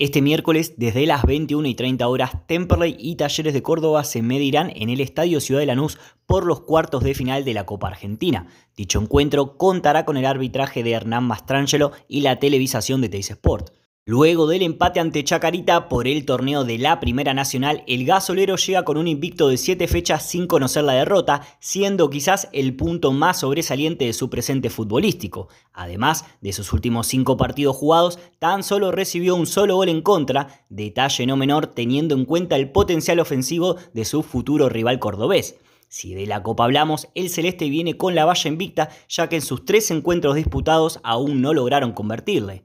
Este miércoles, desde las 21 y 30 horas, Temperley y Talleres de Córdoba se medirán en el Estadio Ciudad de Lanús por los cuartos de final de la Copa Argentina. Dicho encuentro contará con el arbitraje de Hernán Mastrangelo y la televisación de Teis Sport. Luego del empate ante Chacarita por el torneo de la Primera Nacional, el gasolero llega con un invicto de 7 fechas sin conocer la derrota, siendo quizás el punto más sobresaliente de su presente futbolístico. Además, de sus últimos 5 partidos jugados, tan solo recibió un solo gol en contra, detalle no menor teniendo en cuenta el potencial ofensivo de su futuro rival cordobés. Si de la Copa hablamos, el Celeste viene con la valla invicta, ya que en sus tres encuentros disputados aún no lograron convertirle.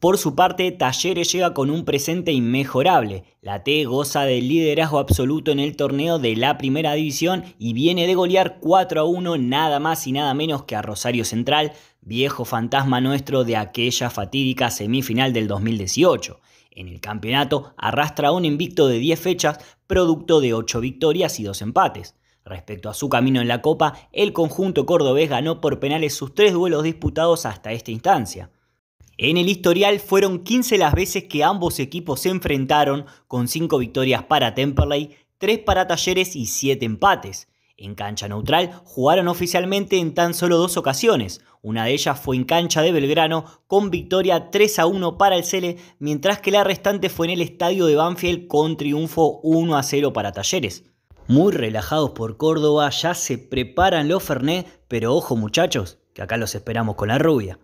Por su parte, Talleres llega con un presente inmejorable. La T goza del liderazgo absoluto en el torneo de la primera división y viene de golear 4 a 1 nada más y nada menos que a Rosario Central, viejo fantasma nuestro de aquella fatídica semifinal del 2018. En el campeonato arrastra un invicto de 10 fechas, producto de 8 victorias y 2 empates. Respecto a su camino en la Copa, el conjunto cordobés ganó por penales sus tres duelos disputados hasta esta instancia. En el historial fueron 15 las veces que ambos equipos se enfrentaron, con 5 victorias para Temperley, 3 para Talleres y 7 empates. En cancha neutral jugaron oficialmente en tan solo dos ocasiones. Una de ellas fue en cancha de Belgrano con victoria 3 a 1 para el Cele, mientras que la restante fue en el estadio de Banfield con triunfo 1 a 0 para Talleres. Muy relajados por Córdoba, ya se preparan los Fernet, pero ojo muchachos, que acá los esperamos con la rubia.